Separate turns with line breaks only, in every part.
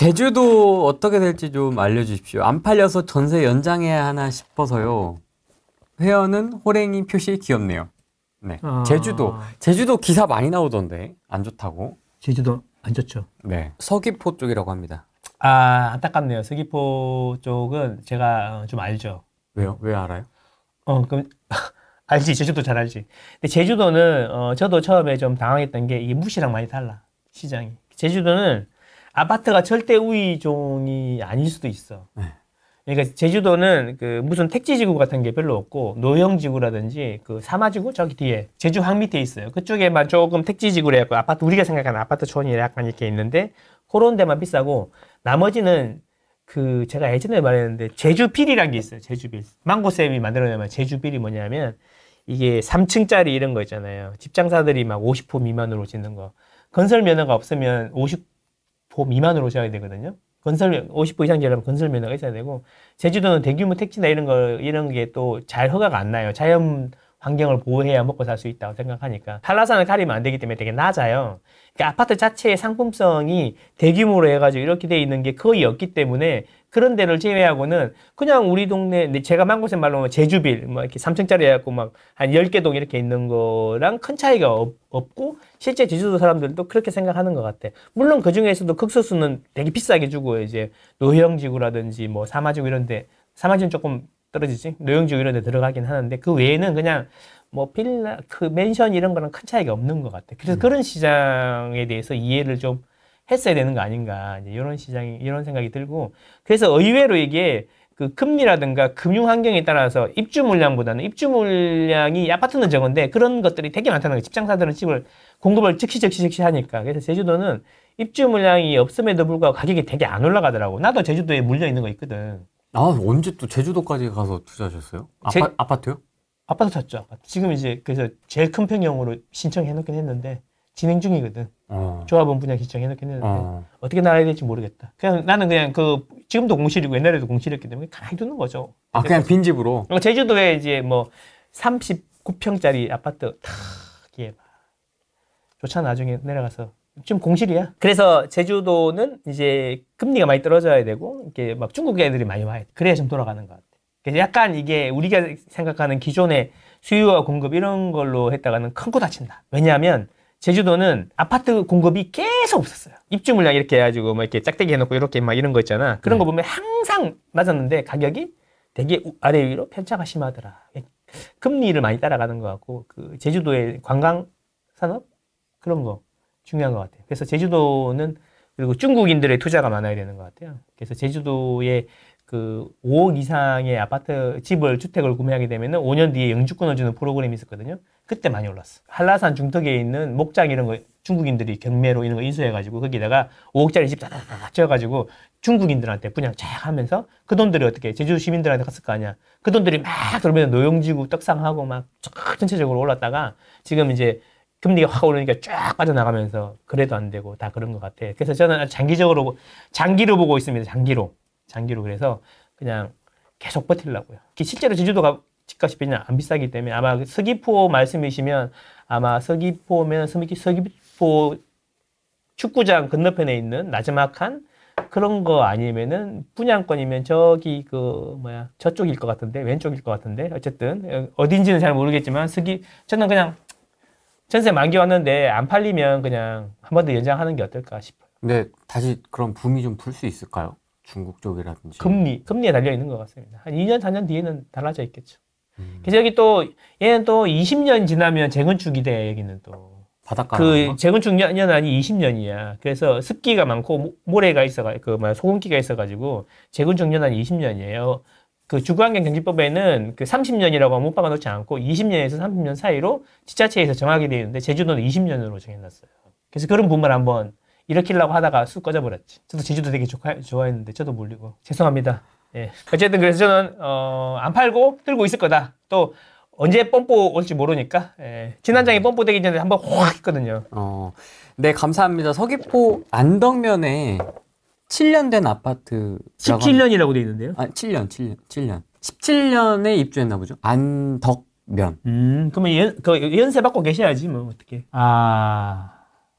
제주도 어떻게 될지 좀 알려주십시오. 안 팔려서 전세 연장해야 하나 싶어서요. 회원은 호랭이 표시 귀엽네요. 네. 아. 제주도. 제주도 기사 많이 나오던데. 안 좋다고.
제주도 안 좋죠.
네. 서귀포 쪽이라고 합니다.
아, 안타깝네요. 서귀포 쪽은 제가 어, 좀 알죠. 왜요? 왜 알아요? 어, 그럼 알지. 제주도 잘 알지. 근데 제주도는 어, 저도 처음에 좀 당황했던 게 이게 무시랑 많이 달라. 시장이. 제주도는 아파트가 절대 우위종이 아닐 수도 있어. 네. 그러니까 제주도는 그 무슨 택지 지구 같은 게 별로 없고 노형 지구라든지 그 사마 지구 저기 뒤에 제주 항 밑에 있어요. 그쪽에만 조금 택지 지구래 갖고 아파트 우리가 생각하는 아파트촌이 약간 이렇게 있는데 그런 데만 비싸고 나머지는 그 제가 예전에 말했는데 제주빌이란 게 있어요. 제주빌. 망고쌤이 만들어낸 내 제주빌이 뭐냐면 이게 3층짜리 이런 거 있잖아요. 집장사들이 막 50호 미만으로 짓는 거. 건설 면허가 없으면 50 50% 미만으로 오셔야 되거든요. 건설 50% 이상 되려면 건설 면허가 있어야 되고 제주도는 대규모 택지나 이런 거 이런 게 또 잘 허가가 안 나요. 자연 환경을 보호해야 먹고 살 수 있다고 생각하니까 한라산을 가리면 안 되기 때문에 되게 낮아요. 그러니까 아파트 자체의 상품성이 대규모로 해가지고 이렇게 돼 있는 게 거의 없기 때문에 그런 데를 제외하고는 그냥 우리 동네 제가 만 곳에 말로 제주빌 뭐 이렇게 3층짜리 해갖고 막 한 10개 동 이렇게 있는 거랑 큰 차이가 없, 고 실제 제주도 사람들도 그렇게 생각하는 것 같아. 물론 그 중에서도 극소수는 되게 비싸게 주고 이제 노형지구라든지 뭐 사마지구 이런데 사마지는 조금 떨어지지? 노영주 이런 데 들어가긴 하는데 그 외에는 그냥 뭐 빌라, 그 맨션 이런 거랑 큰 차이가 없는 것 같아. 그래서 음. 그런 시장에 대해서 이해를 좀 했어야 되는 거 아닌가. 이제 이런 시장이, 이런 생각이 들고. 그래서 의외로 이게 그 금리라든가 금융 환경에 따라서 입주 물량보다는 입주 물량이 아파트는 적은데 그런 것들이 되게 많다는 거예요. 집장사들은 집을 공급을 즉시 즉시 즉시 하니까. 그래서 제주도는 입주 물량이 없음에도 불구하고 가격이 되게 안 올라가더라고. 나도 제주도에 물려 있는 거 있거든.
아, 언제 또 제주도까지 가서 투자하셨어요? 제...
아파, 트요 아파트 샀죠. 아파트. 지금 이제 그래서 제일 큰 평형으로 신청해 놓긴 했는데 진행 중이거든. 어. 조합원 분양 신청해 놓긴 했는데 어. 떻게 나가야 될지 모르겠다. 그냥 나는 그냥 그 지금도 공실이고 옛날에도 공실이었기 때문에 가만히 두는 거죠. 아 그냥
빈집으로.
어, 제주도에 이제 뭐 39평짜리 아파트 탁 이게 좋잖아 나중에 내려가서 지금 공실이야. 그래서 제주도는 이제 금리가 많이 떨어져야 되고 이렇게 막 중국 애들이 많이 와요 그래야 좀 돌아가는 것 같아. 그래서 그러니까 약간 이게 우리가 생각하는 기존의 수요와 공급 이런 걸로 했다가는 큰 거 다친다. 왜냐하면 제주도는 아파트 공급이 계속 없었어요. 입주 물량 이렇게 해가지고 막 뭐 이렇게 짝대기 해놓고 이렇게 막 이런 거 있잖아. 그런 거 네. 보면 항상 낮았는데 가격이 되게 아래 위로 편차가 심하더라. 예. 금리를 많이 따라가는 것 같고 그 제주도의 관광 산업 그런 거 중요한 것 같아요. 그래서 제주도는 그리고 중국인들의 투자가 많아야 되는 것 같아요. 그래서 제주도에 그 5억 이상의 아파트 집을 주택을 구매하게 되면은 5년 뒤에 영주권을 주는 프로그램이 있었거든요. 그때 많이 올랐어. 한라산 중턱에 있는 목장 이런 거 중국인들이 경매로 이런 거 인수해가지고 거기다가 5억짜리 집 다다다 쪄가지고 중국인들한테 분양 쫙 하면서 그 돈들이 어떻게 제주 시민들한테 갔을 거 아니야. 그 돈들이 막 돌면 노용지구 떡상하고 막 전체적으로 올랐다가 지금 이제 금리가 확 오르니까 쫙 빠져나가면서 그래도 안 되고 다 그런 것 같아. 그래서 저는 장기적으로 장기로 보고 있습니다. 장기로 장기로 그래서 그냥 계속 버틸라고요. 실제로 제주도가 집값이 그냥 안 비싸기 때문에 아마 그 서귀포 말씀이시면 아마 서귀포면 서귀포 축구장 건너편에 있는 나지막한 그런 거 아니면은 분양권이면 저기 그 뭐야 저쪽일 것 같은데 왼쪽일 것 같은데 어쨌든 어, 어딘지는 잘 모르겠지만 서귀 저는 그냥 전세 만기 왔는데 안 팔리면 그냥 한 번 더 연장하는 게 어떨까 싶어요.
근데 다시 그런 붐이 좀 풀 수 있을까요? 중국 쪽이라든지.
금리, 금리에 달려 있는 것 같습니다. 한 2년, 4년 뒤에는 달라져 있겠죠. 음. 그래서 여기 또, 얘는 또 20년 지나면 재건축이 돼, 여기는 또. 바닷가. 그 재건축 년, 아니 20년이야. 그래서 습기가 많고 모래가 있어가 그 소금기가 있어가지고 재건축 년아 20년이에요. 그 주거환경 경기법에는 그 30년이라고 하면 못 박아놓지 않고 20년에서 30년 사이로 지자체에서 정하게 되어 있는데 제주도는 20년으로 정해놨어요. 그래서 그런 부분을 한번 일으키려고 하다가 쑥 꺼져버렸지. 저도 제주도 되게 좋아, 했는데 저도 몰리고 죄송합니다. 예. 어쨌든 그래서 저는 어, 안 팔고 들고 있을 거다. 또 언제 뽐뿌 올지 모르니까 예. 지난장이 음. 뽐뿌 되기 전에 한번 확 했거든요. 어, 네 감사합니다. 서귀포 안덕면에
17년 된 아파트 17년이라고 돼 있는데요. 아, 7년, 7년, 7년. 17년에 입주했나 보죠. 안덕면.
음, 그러면 연, 그 연세 받고 계셔야지 뭐 어떻게. 아.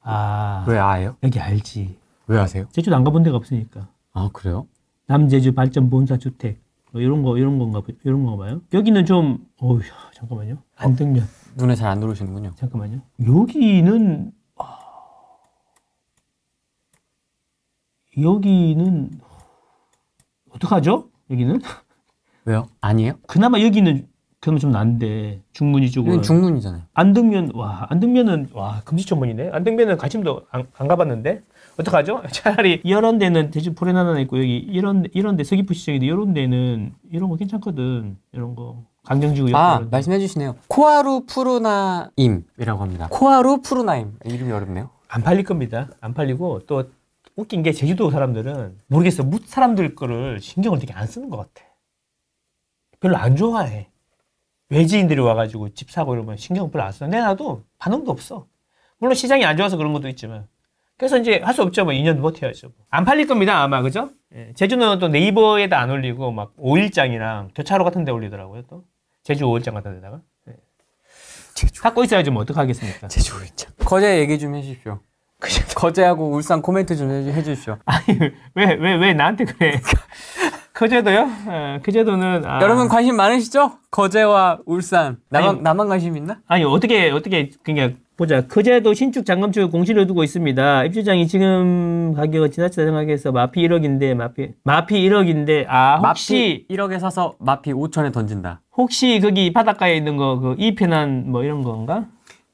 아. 왜 아예요? 여기 알지. 왜 아세요? 제주도 안 가본 데가 없으니까. 아, 그래요? 남제주 발전 본사 주택. 뭐 이런 거 이런 건가 이런 건가 봐요. 여기는 좀 어휴, 잠깐만요.
안덕면. 어, 눈에 잘 안 들어오시는군요. 잠깐만요.
여기는 여기는 어떡하죠? 여기는? 왜요? 아니에요? 그나마 여기는 그나마 좀 난데 중문이 쪽은 중문이잖아요. 안등면 와 안등면은 와 금시초문이네. 안등면은 가심도 안, 안 가봤는데 어떡하죠? 차라리 이런 데는 대신 포레나나 있고 여기 이런 이런 데 서귀포 시장인데 이런 데는 이런 거 괜찮거든. 이런 거. 강정지구 옆. 아 말씀해 주시네요.
코아루 푸르나임이라고 합니다. 코아루
푸르나임 이름이 어렵네요. 안 팔릴 겁니다. 안 팔리고 또 웃긴 게 제주도 사람들은 모르겠어. 묻 사람들 거를 신경을 되게 안 쓰는 것 같아. 별로 안 좋아해. 외지인들이 와가지고 집 사고 이러면 신경 별로 안 써. 근데 도 반응도 없어. 물론 시장이 안 좋아서 그런 것도 있지만. 그래서 이제 할 수 없죠. 뭐 2년 버텨야죠. 안 팔릴 겁니다. 아마 그죠? 예. 제주는 또 네이버에다 안 올리고 막 5일장이랑 교차로 같은 데 올리더라고요. 또 제주 5일장 같은 데다가. 예. 제주. 갖고 있어야지 뭐 어떡하겠습니까? 제주 5일장.
거제 얘기 좀 해주십시오. 거제하고 울산 코멘트 좀 해주, 십시오 아니 왜 왜 왜 나한테 그래? 거제도요? 어, 거제도는 아... 여러분 관심 많으시죠?
거제와 울산 나만 아니, 나만 관심 있나? 아니 어떻게 어떻게 그냥 보자. 거제도 신축 장검축 공시를 두고 있습니다. 입주장이 지금 가격은 지나치다 생각해서 마피 1억인데 마피 마피 1억인데 아 혹시 마피 1억에 사서 마피 5천에 던진다. 혹시 거기 바닷가에 있는 거그 이편한 뭐 이런 건가?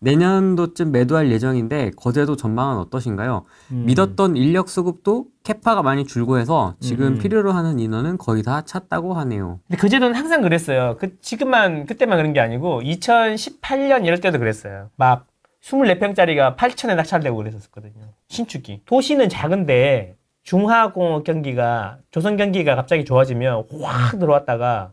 내년도쯤
매도할 예정인데 거제도 전망은 어떠신가요? 음. 믿었던 인력 수급도 캐파가 많이 줄고 해서 지금 음. 음. 필요로 하는 인원은 거의 다 찼다고 하네요.
근데 거제도는 항상 그랬어요. 그 지금만 그때만 그런 게 아니고 2018년 이럴 때도 그랬어요. 막 24평짜리가 8천에 낙찰되고 그랬었거든요. 신축기 도시는 작은데 중화공업 경기가 조선 경기가 갑자기 좋아지면 확 들어왔다가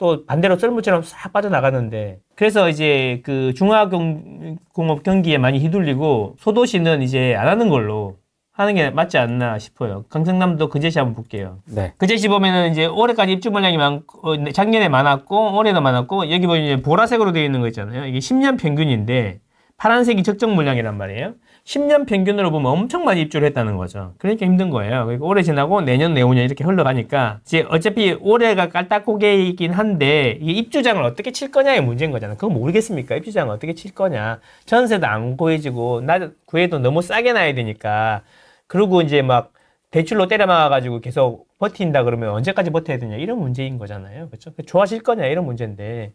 또 반대로 썰물처럼 싹 빠져나가는데 그래서 이제 그 중화공업 경기에 많이 휘둘리고 소도시는 이제 안 하는 걸로 하는 게 맞지 않나 싶어요. 강성남도 그 제시 한번 볼게요. 네. 그 제시 보면은 이제 올해까지 입주 물량이 많고 어, 네, 작년에 많았고 올해도 많았고 여기 보면 이제 보라색으로 되어 있는 거 있잖아요. 이게 10년 평균인데 파란색이 적정 물량이란 말이에요. 10년 평균으로 보면 엄청 많이 입주를 했다는 거죠. 그러니까 힘든 거예요. 그러니 올해 지나고 내년, 내후년 이렇게 흘러가니까 이제 어차피 올해가 깔딱고개이긴 한데 이 입주장을 어떻게 칠 거냐의 문제인 거잖아요. 그거 모르겠습니까? 입주장을 어떻게 칠 거냐. 전세도 안 구해지고 나 구해도 너무 싸게 나야 되니까 그리고 이제 막 대출로 때려막아가지고 계속 버틴다 그러면 언제까지 버텨야 되냐 이런 문제인 거잖아요. 그렇죠? 좋아질 거냐 이런 문제인데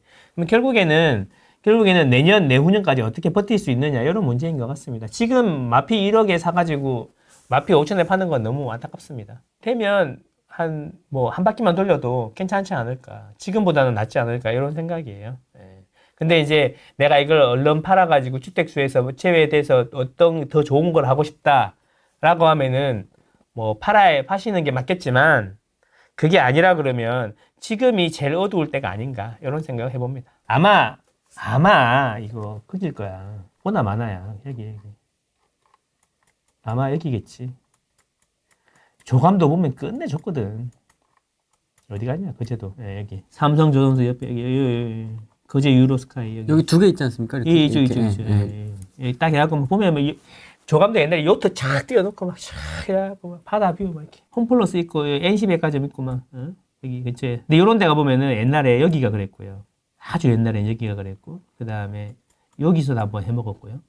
결국에는 결국에는 내년, 내후년까지 어떻게 버틸 수 있느냐 이런 문제인 것 같습니다. 지금 마피 1억에 사가지고 마피 5천에 파는 건 너무 안타깝습니다. 되면 한 뭐한 뭐, 바퀴만 돌려도 괜찮지 않을까. 지금보다는 낫지 않을까 이런 생각이에요. 예. 근데 이제 내가 이걸 얼른 팔아가지고 주택수에서 제외돼서 어떤 더 좋은 걸 하고 싶다라고 하면은 뭐 팔아야 파시는 게 맞겠지만 그게 아니라 그러면 지금이 제일 어두울 때가 아닌가 이런 생각을 해봅니다. 아마 아마 이거 크길 거야. 오나 마나야. 여기, 아마 여기겠지. 조감도 보면 끝내줬거든. 어디 갔냐, 그제도. 예, 여기. 삼성 조선소 옆에, 여기, 여기, 여기. 거제 유로스카이. 여기, 여기 두 개 있지 않습니까? 이렇게, 예, 이쪽, 이쪽, 이쪽. 예. 예, 예. 딱 해갖고 뭐 보면 뭐 이, 조감도 옛날에 요트 쫙 띄워놓고 막, 샥 해갖고 막 바다 뷰 이렇게. 홈플러스 있고, NC 백화점 있고 막, 어? 여기 근처 근데 요런 데가 보면은 옛날에 여기가 그랬고요. 아주 옛날엔 여기가 그랬고 그 다음에 여기서도 한번 해먹었고요.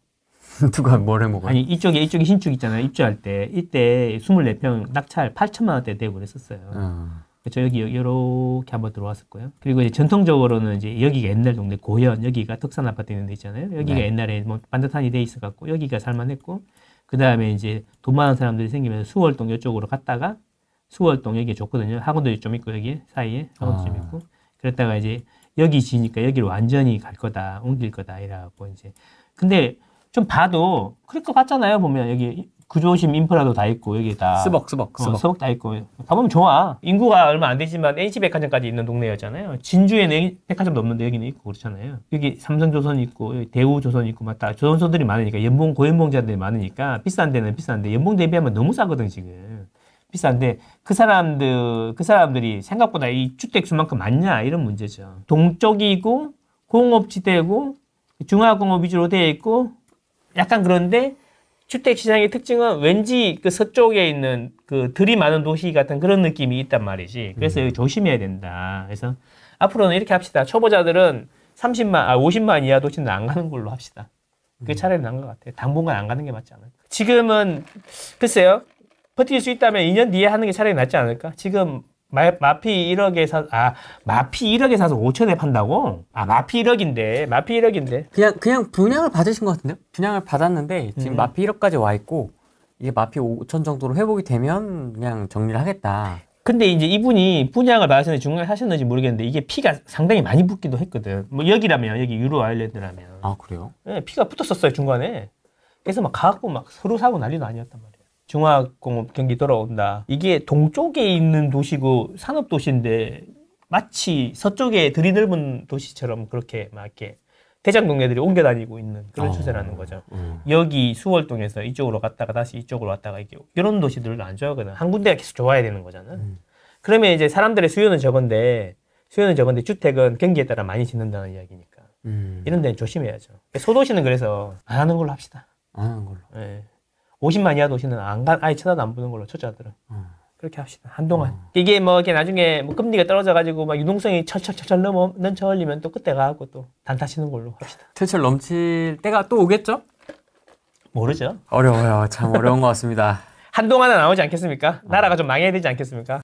누가 뭘 해먹어? 아니 이쪽에 이쪽에 신축 있잖아요. 입주할 때 이때 24평 낙찰 8천만 원대 되고 그랬었어요. 음. 그렇죠. 여기 요렇게 한번 들어왔었고요. 그리고 이제 전통적으로는 이제 여기가 옛날 동네 고현 여기가 특산 아파트 있는 데 있잖아요. 여기가 네. 옛날에 뭐반듯하이돼 있어 갖고 여기가 살만했고 그 다음에 이제 돈 많은 사람들이 생기면서 수월동 이쪽으로 갔다가 수월동 여기 좋거든요. 학원도 좀 있고 여기 사이에 학원도 아. 좀 있고 그랬다가 이제 여기 지니까 여기를 완전히 갈 거다, 옮길 거다, 이라고 이제. 근데 좀 봐도 그럴 것 같잖아요, 보면. 여기 구조심 인프라도 다 있고, 여기 다. 스벅, 스벅, 어, 스벅. 어, 스벅 다 있고. 가보면 좋아. 인구가 얼마 안 되지만 NC 백화점까지 있는 동네였잖아요. 진주에는 백화점도 없는데 여기는 있고 그렇잖아요. 여기 삼성조선 있고, 여기 대우조선 있고, 맞다. 조선소들이 많으니까, 연봉, 고연봉자들이 많으니까, 비싼 데는 비싼데, 연봉 대비하면 너무 싸거든, 지금. 비싼데 그 사람들 그 사람들이 생각보다 이 주택 수만큼 많냐 이런 문제죠. 동쪽이고 공업지대고 중화공업 위주로 되어 있고 약간 그런데 주택 시장의 특징은 왠지 그 서쪽에 있는 그 들이 많은 도시 같은 그런 느낌이 있단 말이지. 그래서 음. 조심해야 된다. 그래서 앞으로는 이렇게 합시다. 초보자들은 30만, 아, 50만 이하 도시는 안 가는 걸로 합시다. 그게 음. 차라리 나은 것 같아요. 당분간 안 가는 게 맞지 않을까. 지금은, 글쎄요. 버틸 수 있다면 2년 뒤에 하는 게 차라리 낫지 않을까? 지금 마, 마피 1억에 사, 아, 마피 1억에 사서 5천에 판다고? 아, 마피 1억인데, 마피 1억인데. 그냥, 그냥 분양을 받으신 것 같은데요? 분양을 받았는데,
지금 음. 마피 1억까지 와 있고, 이게 마피 5천 정도로 회복이 되면 그냥 정리를
하겠다. 근데 이제 이분이 분양을 받으는지 중간에 하셨는지 모르겠는데 이게 피가 상당히 많이 붙기도 했거든. 뭐 여기라면 여기 유로 아일랜드라면. 아 그래요? 예, 피가 붙었었어요 중간에. 그래서 막 가갖고 막 서로 사고 난리도 아니었단 말이야. 중화공업 경기 돌아온다. 이게 동쪽에 있는 도시고 산업도시인데 마치 서쪽에 들이넓은 도시처럼 그렇게 막 이렇게 대장 동네들이 옮겨 다니고 있는 그런 아, 추세라는 거죠. 음. 여기 수월동에서 이쪽으로 갔다가 다시 이쪽으로 왔다가 이게 이런 도시들도안 좋아하거든. 한 군데가 계속 좋아야 되는 거잖아. 음. 그러면 이제 사람들의 수요는 적은데 수요는 적은데 주택은 경기에 따라 많이 짓는다는 이야기니까 음. 이런 데는 조심해야죠. 소도시는 그래서 안 하는 걸로 합시다. 안 하는 걸로. 네. 50만 이하 도시는 안 간, 아예 쳐다도 안 보는 걸로 투자들은. 음. 그렇게 합시다. 한동안. 음. 이게 뭐, 이게 나중에 뭐 금리가 떨어져가지고 막 유동성이 철철철철 넘어, 넘쳐흘리면 또 그때 가고 또 단타 치는 걸로 합시다.
철철 넘칠 때가 또 오겠죠? 모르죠. 어려워요. 참 어려운 것 같습니다.
한동안은 나오지 않겠습니까? 어. 나라가 좀 망해야 되지 않겠습니까?